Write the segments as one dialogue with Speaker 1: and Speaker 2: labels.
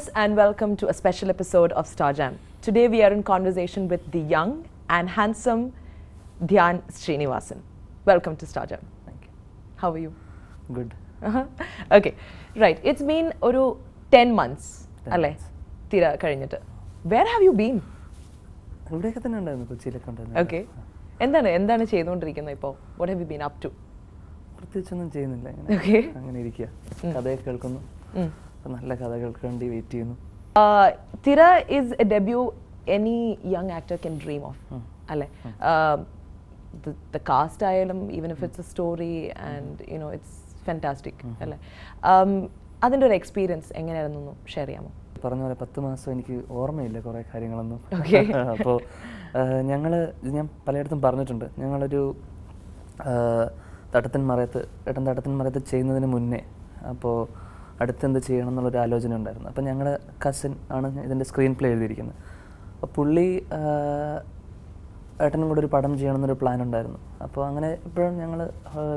Speaker 1: viewers, and welcome to a special episode of Star Jam. Today, we are in conversation with the young and handsome Dhyan Srinivasan. Welcome to Star Jam. Thank you. How are you? Good. Uh-huh. Okay, right. It's been oru 10 months, അല്ലേ Where have you been? You
Speaker 2: been ഇവിടെയൊക്കെ തന്നെ ഉണ്ടായിരുന്നു കൊച്ചിയിലൊക്കെ ഉണ്ടായിരുന്നു okay
Speaker 1: എന്താണ് എന്താണ് ചെയ്തുകൊണ്ടിരിക്കുന്നത് ഇപ്പോൾ what have you been up to പ്രത്യേകിച്ചൊന്നും ചെയ്യുന്നില്ല
Speaker 2: അങ്ങനെ ഇരിക്കുക കഥയൊക്കെ കേൾക്കുന്നു അപ്പം നല്ല കഥകൾക്ക് വേണ്ടി വെയിറ്റ് ചെയ്യുന്നു
Speaker 1: Thira is a debut any young actor can dream of അല്ലെ ദ കാസ്റ്റ് ആയാലും even if it's a story and you know it's fantastic അല്ലെ അതിൻ്റെ ഒരു എക്സ്പീരിയൻസ് എങ്ങനെയായിരുന്നു ഷെയർ ചെയ്യാമോ
Speaker 2: പറഞ്ഞ പോലെ പത്ത് മാസം എനിക്ക് ഓർമ്മയില്ല കുറേ കാര്യങ്ങളൊന്നും അപ്പോൾ ഞങ്ങൾ ഞാൻ പലയിടത്തും പറഞ്ഞിട്ടുണ്ട് ഞങ്ങളൊരു തട്ടത്തിൻ മറയത്ത് ഏട്ടൻ തട്ടത്തിൻ മറയത്ത് ചെയ്യുന്നതിന് മുന്നേ അപ്പോൾ അടുത്ത് എന്ത് ചെയ്യണം എന്നുള്ളൊരു ആലോചന ഉണ്ടായിരുന്നു അപ്പോൾ ഞങ്ങളുടെ കസിൻ ആണ് ഇതിൻ്റെ സ്ക്രീൻ പ്ലേ എഴുതിയിരിക്കുന്നത് അപ്പോൾ പുള്ളി ഏട്ടനും കൂടെ ഒരു പടം ചെയ്യണമെന്നൊരു പ്ലാൻ ഉണ്ടായിരുന്നു അപ്പോൾ അങ്ങനെ ഇപ്പോഴും ഞങ്ങൾ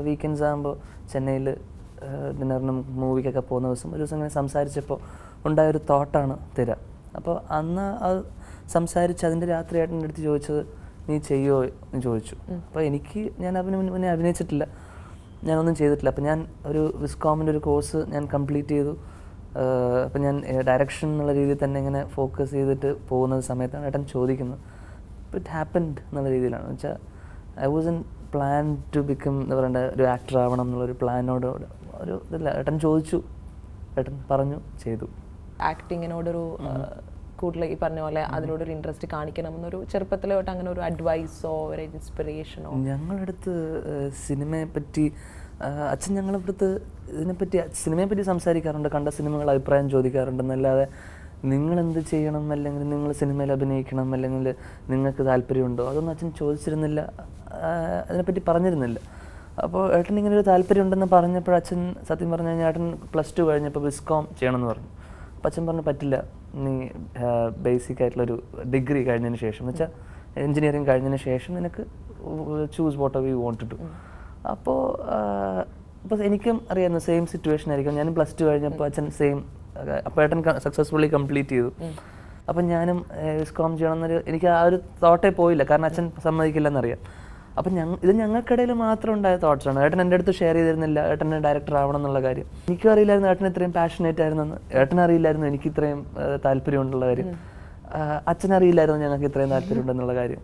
Speaker 2: വീക്കെൻഡ്സ് ആകുമ്പോൾ ചെന്നൈയിൽ ഡിന്നറിനും മൂവിക്കൊക്കെ പോകുന്ന ദിവസം ഒരു ദിവസം അങ്ങനെ സംസാരിച്ചപ്പോൾ ഉണ്ടായൊരു തോട്ടാണ് തിര അപ്പോൾ അന്ന് അത് സംസാരിച്ച് അതിൻ്റെ രാത്രി ഏട്ടൻ്റെ അടുത്ത് ചോദിച്ചത് നീ ചെയ്യുമോ എന്ന് ചോദിച്ചു അപ്പോൾ എനിക്ക് ഞാൻ അതിന് മുന്നേ അഭിനയിച്ചിട്ടില്ല ഞാനൊന്നും ചെയ്തിട്ടില്ല അപ്പോൾ ഞാൻ ഒരു വിസ്കോമിൻ്റെ ഒരു കോഴ്സ് ഞാൻ കംപ്ലീറ്റ് ചെയ്തു അപ്പം ഞാൻ ഡയറക്ഷൻ എന്നുള്ള രീതിയിൽ തന്നെ ഇങ്ങനെ ഫോക്കസ് ചെയ്തിട്ട് പോകുന്ന സമയത്താണ് ഏട്ടൻ ചോദിക്കുന്നത് ഇറ്റ് ഹാപ്പൻഡ് എന്നുള്ള രീതിയിലാണ് വെച്ചാൽ I was in plan to become എന്ന് പറയണ്ട ഒരു ആക്ടർ ആവണം എന്നുള്ളൊരു പ്ലാനോട് ഒരു ഇതില്ല ഏട്ടൻ ചോദിച്ചു ഏട്ടൻ പറഞ്ഞു ചെയ്തു
Speaker 1: ആക്ടിങ്ങിനോടൊരു കൂടുതൽ ഈ പറഞ്ഞ പോലെ അതിനോടൊരു ഇൻട്രസ്റ്റ് കാണിക്കണം എന്നൊരു ചെറുപ്പത്തിലോട്ട് അങ്ങനെ ഒരു അഡ്വൈസോ ഒരു ഇൻസ്പിറേഷനോ
Speaker 2: ഞങ്ങളടുത്ത് അടുത്ത് സിനിമയെ പറ്റി അച്ഛൻ ഞങ്ങളെടുത്ത് ഇതിനെപ്പറ്റി പറ്റി സംസാരിക്കാറുണ്ട് കണ്ട സിനിമകൾ അഭിപ്രായം ചോദിക്കാറുണ്ട് എന്നല്ലാതെ നിങ്ങൾ എന്ത് ചെയ്യണം അല്ലെങ്കിൽ നിങ്ങൾ സിനിമയിൽ അഭിനയിക്കണം അല്ലെങ്കിൽ നിങ്ങൾക്ക് താല്പര്യമുണ്ടോ അതൊന്നും അച്ഛൻ ചോദിച്ചിരുന്നില്ല അതിനെപ്പറ്റി പറഞ്ഞിരുന്നില്ല അപ്പോൾ ഏട്ടൻ ഇങ്ങനെ ഒരു താല്പര്യം ഉണ്ടെന്ന് പറഞ്ഞപ്പോൾ അച്ഛൻ സത്യം പറഞ്ഞു കഴിഞ്ഞാൽ ഏട്ടൻ പ്ലസ് ടു കഴിഞ്ഞപ്പോൾ ബിസ്കോം ചെയ്യണമെന്ന് പറഞ്ഞു അപ്പം അച്ഛൻ പറഞ്ഞു പറ്റില്ല നീ ബേസിക് ആയിട്ടുള്ളൊരു ഡിഗ്രി കഴിഞ്ഞതിന് ശേഷം എന്ന് വെച്ചാൽ എഞ്ചിനീയറിങ് കഴിഞ്ഞതിന് ശേഷം നിനക്ക് choose what you want to അപ്പോൾ ഇപ്പോൾ എനിക്കും അറിയാമായിരുന്നു സെയിം സിറ്റുവേഷൻ ആയിരിക്കും ഞാനും പ്ലസ് ടു കഴിഞ്ഞപ്പോൾ അച്ഛൻ സെയിം അപ്പോൾ ഏട്ടൻ സക്സസ്ഫുള്ളി കംപ്ലീറ്റ് ചെയ്തു അപ്പം ഞാനും ഇസ്കോം ചെയ്യണം എന്നൊരു എനിക്ക് ആ ഒരു തോട്ടേ പോയില്ല കാരണം അച്ഛൻ സമ്മതിക്കില്ലെന്നറിയാം അപ്പം ഞങ്ങൾ ഇത് ഞങ്ങൾക്കിടയിൽ മാത്രം ഉണ്ടായ തോട്ട്സാണ് ഏട്ടൻ എൻ്റെ അടുത്ത് ഷെയർ ചെയ്തിരുന്നില്ല ഏട്ടൻ ഡയറക്ടർ ആവണം എന്നുള്ള കാര്യം എനിക്കും അറിയില്ലായിരുന്നു ഏട്ടൻ ഇത്രയും പാഷനേറ്റ് ആയിരുന്നു ഏട്ടൻ അറിയില്ലായിരുന്നു എനിക്ക് ഇത്രയും താല്പര്യമുണ്ടുള്ള കാര്യം അച്ഛനറിയില്ലായിരുന്നു ഞങ്ങൾക്ക് ഇത്രയും ഉണ്ടെന്നുള്ള കാര്യം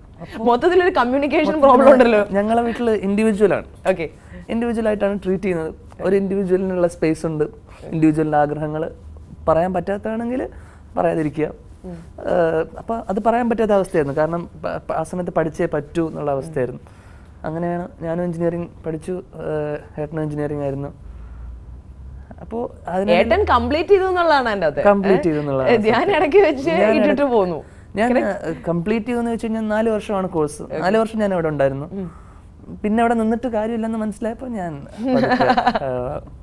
Speaker 1: മൊത്തത്തിൽ ഒരു കമ്മ്യൂണിക്കേഷൻ പ്രോബ്ലം
Speaker 2: ഉണ്ടല്ലോ ഞങ്ങളെ വീട്ടിൽ ഇൻഡിവിജ്വൽ ആണ് ഓക്കെ ഇൻഡിവിജ്വൽ ആയിട്ടാണ് ട്രീറ്റ് ചെയ്യുന്നത് ഒരു ഇൻഡിവിജ്വലിനുള്ള സ്പേസ് ഉണ്ട് ഇൻഡിവിജ്വലിൻ്റെ ആഗ്രഹങ്ങൾ പറയാൻ പറ്റാത്തതാണെങ്കിൽ പറയാതിരിക്കുക അപ്പോൾ അത് പറയാൻ പറ്റാത്ത അവസ്ഥയായിരുന്നു കാരണം ആ സമയത്ത് പഠിച്ചേ പറ്റൂ എന്നുള്ള അവസ്ഥയായിരുന്നു അങ്ങനെയാണ് ഞാനും എഞ്ചിനീയറിംഗ് പഠിച്ചു ഏട്ടനും എഞ്ചിനീയറിംഗ് ആയിരുന്നു അപ്പോൾ ഏട്ടൻ
Speaker 1: കംപ്ലീറ്റ് ചെയ്തു എന്നുള്ളതാണ് എൻ്റെ കംപ്ലീറ്റ് ചെയ്തു എന്നുള്ളതാണ് ഞാൻ ഇടയ്ക്ക് വെച്ച് ഇട്ടിട്ട്
Speaker 2: പോന്നു ഞാൻ കംപ്ലീറ്റ് ചെയ്തെന്ന് വെച്ച് കഴിഞ്ഞാൽ നാല് വർഷമാണ് കോഴ്സ് നാല് വർഷം ഞാൻ അവിടെ ഉണ്ടായിരുന്നു പിന്നെ അവിടെ നിന്നിട്ട് കാര്യമില്ലെന്ന്
Speaker 1: മനസ്സിലായപ്പോൾ ഞാൻ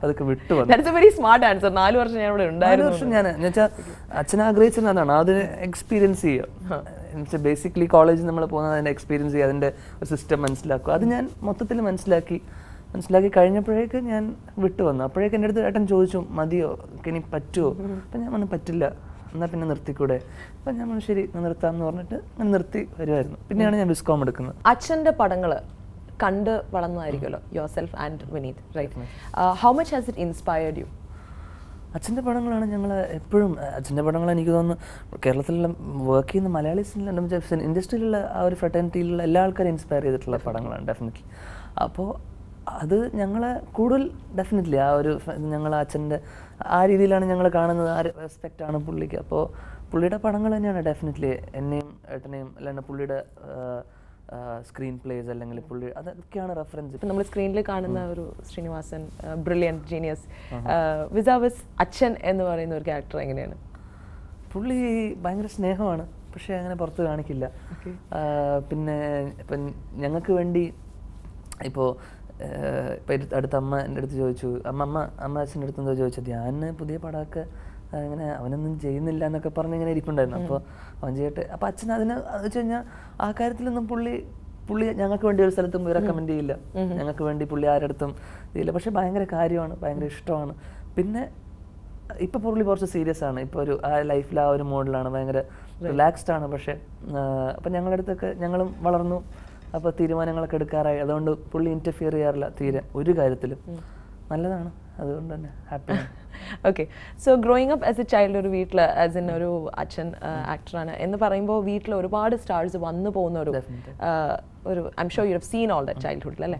Speaker 1: അതൊക്കെ വിട്ടു വെരി സ്മാർട്ട് ആൻസർ നാല് വർഷം ഞാൻ ഇവിടെ ഉണ്ടായിരുന്നു വർഷം
Speaker 2: ഞാൻ എന്നുവെച്ചാൽ അച്ഛൻ ആഗ്രഹിച്ചിരുന്നതാണ് അത് എക്സ്പീരിയൻസ് ചെയ്യുക എന്നുവെച്ചാൽ ബേസിക്കലി കോളേജിൽ നമ്മൾ പോകുന്നത് അതിൻ്റെ എക്സ്പീരിയൻസ് ചെയ്യുക അതിൻ്റെ ഒരു സിസ്റ്റം മനസ്സിലാക്കുക അത് ഞാൻ മൊത്തത്തിൽ മനസ്സിലാക്കി മനസ്സിലാക്കി കഴിഞ്ഞപ്പോഴേക്ക് ഞാൻ വിട്ടു വന്നു അപ്പോഴേക്ക് എൻ്റെ അടുത്ത് ഏട്ടൻ ചോദിച്ചു മതിയോ ഇനി പറ്റുമോ അപ്പം ഞാൻ പറഞ്ഞു പറ്റില്ല എന്നാൽ പിന്നെ നിർത്തിക്കൂടെ അപ്പം ഞാൻ ശരി നിർത്താമെന്ന് പറഞ്ഞിട്ട് ഞാൻ നിർത്തി വരുമായിരുന്നു പിന്നെയാണ് ഞാൻ വിസ്കോം എടുക്കുന്നത്
Speaker 1: അച്ഛൻ്റെ പടങ്ങൾ കണ്ട് വളർന്നതായിരിക്കുമല്ലോ yourself and Vineeth right how much has it inspired you
Speaker 2: അച്ഛൻ്റെ പടങ്ങളാണ് ഞങ്ങൾ എപ്പോഴും അച്ഛൻ്റെ പടങ്ങൾ എനിക്ക് തോന്നുന്നു കേരളത്തിലുള്ള വർക്ക് ചെയ്യുന്ന മലയാളീസിൽ ഇൻഡസ്ട്രിയിലുള്ള ആ ഒരു ഫ്രട്ടേണിറ്റിയിലുള്ള എല്ലാ ആൾക്കാരും ഇൻസ്പയർ ചെയ്തിട്ടുള്ള പടങ്ങളാണ് ഡെഫിനറ്റ്ലി അപ്പോൾ അത് ഞങ്ങളെ കൂടുതൽ ഡെഫിനറ്റ്ലി ആ ഒരു ഞങ്ങൾ അച്ഛൻ്റെ ആ രീതിയിലാണ് ഞങ്ങൾ കാണുന്നത് ആ റെസ്പെക്റ്റ് ആണ് പുള്ളിക്ക് അപ്പോൾ പുള്ളിയുടെ പടങ്ങൾ തന്നെയാണ് ഡെഫിനറ്റ്ലി എന്നെയും ഏട്ടനെയും അല്ലാണ്ട് പുള്ളിയുടെ സ്ക്രീൻ പ്ലേസ് അല്ലെങ്കിൽ പുള്ളി
Speaker 1: അതൊക്കെയാണ് റെഫറൻസ് ഇപ്പം നമ്മൾ സ്ക്രീനിൽ കാണുന്ന ഒരു ശ്രീനിവാസൻ ബ്രില്യൻ ജീനിയസ് വിസാവസ് അച്ഛൻ എന്ന് പറയുന്ന ഒരു ക്യാരക്ടർ എങ്ങനെയാണ്
Speaker 2: പുള്ളി ഭയങ്കര സ്നേഹമാണ് പക്ഷേ അങ്ങനെ പുറത്ത് കാണിക്കില്ല പിന്നെ ഇപ്പം ഞങ്ങൾക്ക് വേണ്ടി ഇപ്പോൾ ഇപ്പം അടുത്ത അമ്മ എൻ്റെ അടുത്ത് ചോദിച്ചു അമ്മ അമ്മ അമ്മ അച്ഛൻ്റെ അടുത്ത് എന്തോ ചോദിച്ചത് ഞാൻ പുതിയ പടമൊക്കെ അങ്ങനെ അവനൊന്നും ചെയ്യുന്നില്ല എന്നൊക്കെ പറഞ്ഞ് ഇങ്ങനെ ഇരിപ്പുണ്ടായിരുന്നു അപ്പോൾ അവൻ ചെയ്യട്ടെ അപ്പോൾ അച്ഛൻ അതിന് വെച്ച് കഴിഞ്ഞാൽ ആ കാര്യത്തിലൊന്നും പുള്ളി പുള്ളി ഞങ്ങൾക്ക് വേണ്ടി ഒരു സ്ഥലത്തും പോയി റെക്കമെൻഡ് ചെയ്യില്ല ഞങ്ങൾക്ക് വേണ്ടി പുള്ളി ആരടുത്തും ചെയ്യില്ല പക്ഷേ ഭയങ്കര കാര്യമാണ് ഭയങ്കര ഇഷ്ടമാണ് പിന്നെ ഇപ്പോൾ പുള്ളി കുറച്ച് സീരിയസ് ആണ് ഇപ്പോൾ ഒരു ആ ലൈഫിൽ ആ ഒരു മോഡലാണ് ഭയങ്കര റിലാക്സ്ഡ് ആണ് പക്ഷേ അപ്പം ഞങ്ങളുടെ അടുത്തൊക്കെ ഞങ്ങളും വളർന്നു അപ്പോൾ തീരുമാനങ്ങളൊക്കെ എടുക്കാറായി അതുകൊണ്ട് പുള്ളി ഇൻറ്റർഫിയർ ചെയ്യാറില്ല തീരെ ഒരു കാര്യത്തിലും നല്ലതാണ് അതുകൊണ്ട് തന്നെ happy
Speaker 1: okay so growing up as a child ഒരു വീട്ടിൽ ആസ് എൻ ഒരു അച്ഛൻ ആക്ടറാണ് എന്ന് പറയുമ്പോൾ വീട്ടിൽ ഒരുപാട് സ്റ്റാർസ് വന്നു പോകുന്ന ഒരു ഒരു I'm show you have seen all the ചൈൽഡ്ഹുഡിൽ അല്ലേ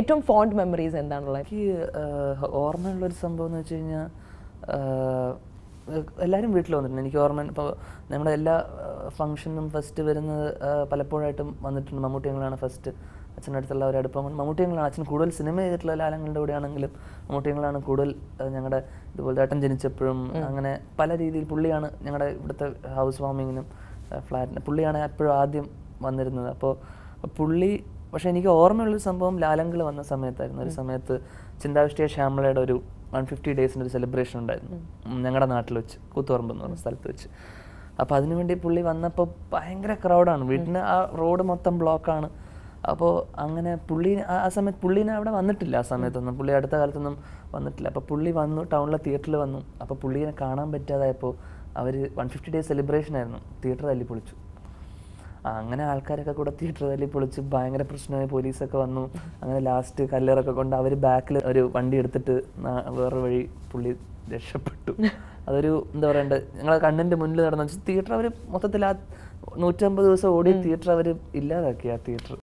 Speaker 1: ഏറ്റവും ഫോണ്ട് മെമ്മറീസ് എന്താണുള്ളത് എനിക്ക് ഓർമ്മയുള്ളൊരു സംഭവം എന്ന് വെച്ച് കഴിഞ്ഞാൽ
Speaker 2: എല്ലാവരും വീട്ടിൽ വന്നിട്ടുണ്ട് എനിക്ക് ഓർമ്മ ഇപ്പോൾ നമ്മുടെ എല്ലാ ഫംഗ്ഷനും ഫസ്റ്റ് വരുന്നത് പലപ്പോഴായിട്ടും വന്നിട്ടുണ്ട് മമ്മൂട്ടി ഞങ്ങളാണ് ഫസ്റ്റ് അച്ഛൻ്റെ അടുത്തുള്ള ഒരു അടുപ്പം കൊണ്ട് മമ്മൂട്ടിയങ്ങളാണ് അച്ഛൻ കൂടുതൽ സിനിമ ചെയ്തിട്ടുള്ള ലാലങ്ങളുടെ കൂടെയാണെങ്കിലും മമ്മൂട്ടിയങ്ങളാണ് കൂടുതൽ ഞങ്ങളുടെ ഇതുപോലെ ഏട്ടൻ ജനിച്ചപ്പോഴും അങ്ങനെ പല രീതിയിൽ പുള്ളിയാണ് ഞങ്ങളുടെ ഇവിടുത്തെ ഹൗസ് വാമിങ്ങിനും ഫ്ലാറ്റിന് പുള്ളിയാണ് എപ്പോഴും ആദ്യം വന്നിരുന്നത് അപ്പോൾ പുള്ളി പക്ഷേ എനിക്ക് ഓർമ്മയുള്ളൊരു സംഭവം ലാലങ്കൾ വന്ന സമയത്തായിരുന്നു ഒരു സമയത്ത് ചിന്താവിഷ്ടിയ ശ്യാമളയുടെ ഒരു വൺ ഫിഫ്റ്റി ഡേയ്സിൻ്റെ ഒരു സെലിബ്രേഷൻ ഉണ്ടായിരുന്നു ഞങ്ങളുടെ നാട്ടിൽ വെച്ച് കൂത്തുപറമ്പ് എന്ന് പറഞ്ഞ സ്ഥലത്ത് വെച്ച് അപ്പോൾ അതിനുവേണ്ടി പുള്ളി വന്നപ്പോൾ ഭയങ്കര ക്രൗഡാണ് വീട്ടിന് ആ റോഡ് മൊത്തം ബ്ലോക്കാണ് അപ്പോൾ അങ്ങനെ പുള്ളി ആ സമയത്ത് പുള്ളീനെ അവിടെ വന്നിട്ടില്ല ആ സമയത്തൊന്നും പുള്ളി അടുത്ത കാലത്തൊന്നും വന്നിട്ടില്ല അപ്പോൾ പുള്ളി വന്നു ടൗണിലെ തിയേറ്ററിൽ വന്നു അപ്പോൾ പുള്ളീനെ കാണാൻ പറ്റാതായപ്പോൾ അവർ വൺ ഫിഫ്റ്റി ഡേ സെലിബ്രേഷൻ ആയിരുന്നു തിയേറ്റർ തല്ലി പൊളിച്ചു അങ്ങനെ ആൾക്കാരൊക്കെ കൂടെ തിയേറ്റർ തല്ലി പൊളിച്ച് ഭയങ്കര പ്രശ്നമായി പോലീസൊക്കെ വന്നു അങ്ങനെ ലാസ്റ്റ് കല്ലറൊക്കെ കൊണ്ട് അവർ ബാക്കിൽ ഒരു വണ്ടി എടുത്തിട്ട് വേറെ വഴി പുള്ളി രക്ഷപ്പെട്ടു അതൊരു എന്താ പറയണ്ടത് ഞങ്ങളെ കണ്ണിൻ്റെ മുന്നിൽ നടന്നു തിയേറ്റർ അവർ മൊത്തത്തിൽ ആ നൂറ്റമ്പത് ദിവസം ഓടി തിയേറ്റർ അവർ ഇല്ലാതാക്കി ആ തിയേറ്റർ